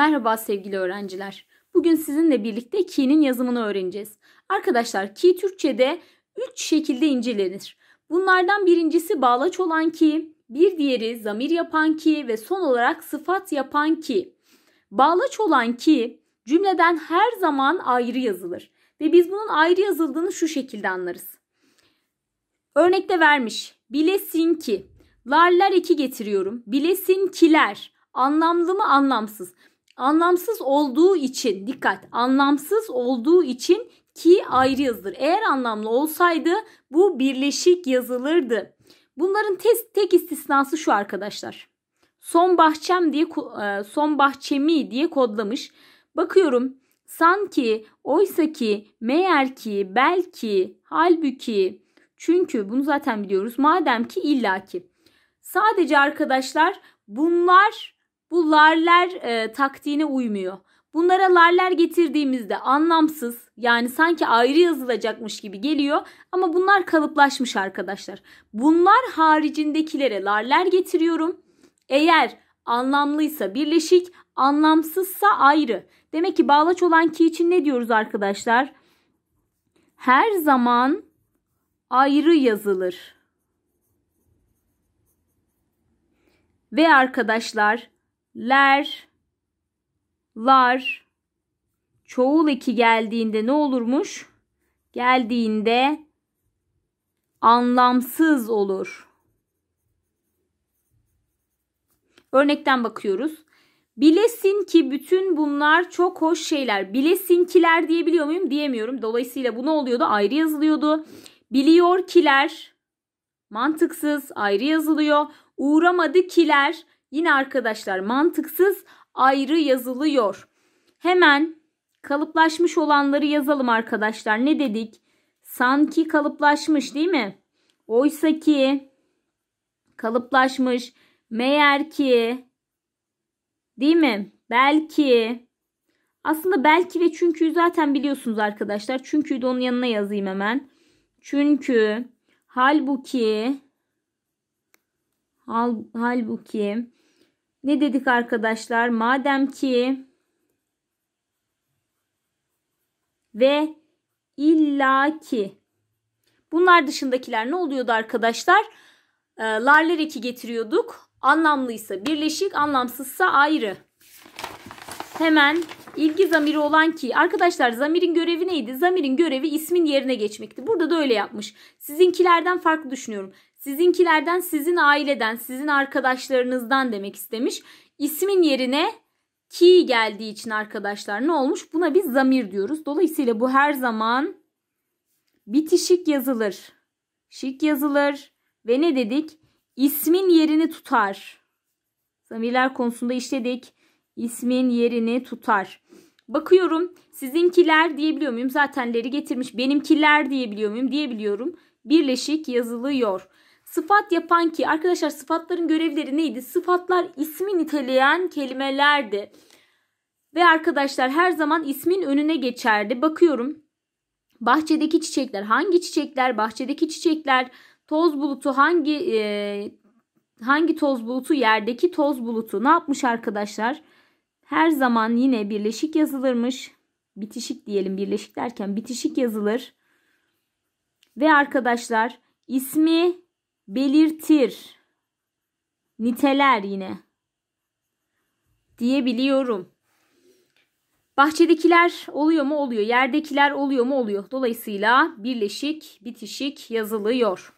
Merhaba sevgili öğrenciler. Bugün sizinle birlikte ki'nin yazımını öğreneceğiz. Arkadaşlar ki Türkçe'de 3 şekilde incelenir. Bunlardan birincisi bağlaç olan ki, bir diğeri zamir yapan ki ve son olarak sıfat yapan ki. Bağlaç olan ki cümleden her zaman ayrı yazılır ve biz bunun ayrı yazıldığını şu şekilde anlarız. Örnekte vermiş. Bilesin ki. Larlar iki getiriyorum. Bilesin kiler. Anlamlı mı anlamsız. Anlamsız olduğu için dikkat anlamsız olduğu için ki ayrı yazılır. Eğer anlamlı olsaydı bu birleşik yazılırdı. Bunların tes, tek istisnası şu arkadaşlar. Son bahçem diye e, son bahçemi diye kodlamış. Bakıyorum sanki, oysaki, meğer ki, belki, halbuki. Çünkü bunu zaten biliyoruz. Madem ki illaki. Sadece arkadaşlar bunlar bu larler e, taktiğine uymuyor. Bunlara larler getirdiğimizde anlamsız yani sanki ayrı yazılacakmış gibi geliyor ama bunlar kalıplaşmış arkadaşlar. Bunlar haricindekilere larler getiriyorum. Eğer anlamlıysa birleşik, anlamsızsa ayrı. Demek ki bağlaç olan ki için ne diyoruz arkadaşlar? Her zaman ayrı yazılır. Ve arkadaşlar ler, lar çoğul eki geldiğinde ne olurmuş? Geldiğinde anlamsız olur. Örnekten bakıyoruz. Bilesin ki bütün bunlar çok hoş şeyler. Bilesin kiler diyebiliyor muyum? Diyemiyorum. Dolayısıyla bu ne oluyordu? Ayrı yazılıyordu. Biliyor kiler mantıksız ayrı yazılıyor. Uğramadı kiler Yine arkadaşlar mantıksız ayrı yazılıyor. Hemen kalıplaşmış olanları yazalım arkadaşlar. Ne dedik? Sanki kalıplaşmış değil mi? Oysa ki kalıplaşmış meğer ki değil mi? Belki aslında belki ve çünkü zaten biliyorsunuz arkadaşlar. Çünkü de onun yanına yazayım hemen. Çünkü halbuki hal, halbuki ne dedik arkadaşlar? Madem ki ve illaki. Bunlar dışındakiler ne oluyordu arkadaşlar? E, ee, larler eki getiriyorduk. Anlamlıysa birleşik, anlamsızsa ayrı. Hemen ilgi zamiri olan ki. Arkadaşlar zamirin görevi neydi? Zamirin görevi ismin yerine geçmekti. Burada da öyle yapmış. Sizinkilerden farklı düşünüyorum. Sizinkilerden, sizin aileden, sizin arkadaşlarınızdan demek istemiş. İsmin yerine ki geldiği için arkadaşlar ne olmuş? Buna bir zamir diyoruz. Dolayısıyla bu her zaman bitişik yazılır. Şik yazılır ve ne dedik? İsmin yerini tutar. Zamirler konusunda işledik. İsmin yerini tutar. Bakıyorum sizinkiler diyebiliyor muyum? Zatenleri getirmiş. Benimkiler diyebiliyor muyum? Diyebiliyorum. Birleşik yazılıyor. Sıfat yapan ki arkadaşlar sıfatların görevleri neydi? Sıfatlar ismi niteleyen kelimelerdi. Ve arkadaşlar her zaman ismin önüne geçerdi. Bakıyorum. Bahçedeki çiçekler hangi çiçekler? Bahçedeki çiçekler toz bulutu hangi e, hangi toz bulutu? Yerdeki toz bulutu. Ne yapmış arkadaşlar? Her zaman yine birleşik yazılırmış. Bitişik diyelim. Birleşik derken bitişik yazılır. Ve arkadaşlar ismi belirtir, niteler yine diyebiliyorum. Bahçedekiler oluyor mu? Oluyor. Yerdekiler oluyor mu? Oluyor. Dolayısıyla birleşik, bitişik yazılıyor.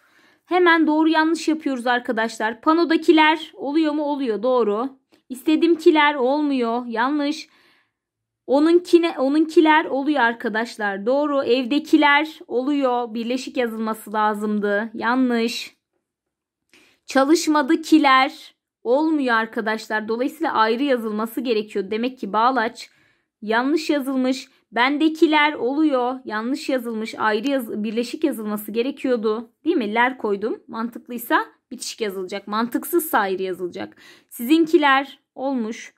Hemen doğru yanlış yapıyoruz arkadaşlar. Panodakiler oluyor mu? Oluyor. Doğru. İstedimkiler olmuyor. Yanlış. Onunkine, onunkiler oluyor arkadaşlar. Doğru. Evdekiler oluyor. Birleşik yazılması lazımdı. Yanlış. Çalışmadıkiler olmuyor arkadaşlar. Dolayısıyla ayrı yazılması gerekiyor. Demek ki bağlaç yanlış yazılmış. Bendekiler oluyor. Yanlış yazılmış. Ayrı yaz birleşik yazılması gerekiyordu. Değil mi? Ler koydum. Mantıklıysa bitişik yazılacak. Mantıksızsa ayrı yazılacak. Sizinkiler olmuş.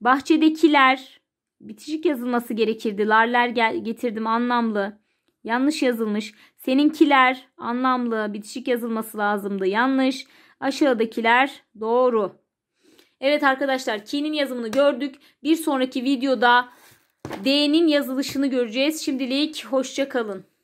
Bahçedekiler bitişik yazılması gerekirdi. Larler gel getirdim anlamlı. Yanlış yazılmış. Seninkiler anlamlı bitişik yazılması lazımdı. Yanlış. Aşağıdakiler doğru. Evet arkadaşlar K'nin yazımını gördük. Bir sonraki videoda D'nin yazılışını göreceğiz. Şimdilik hoşçakalın.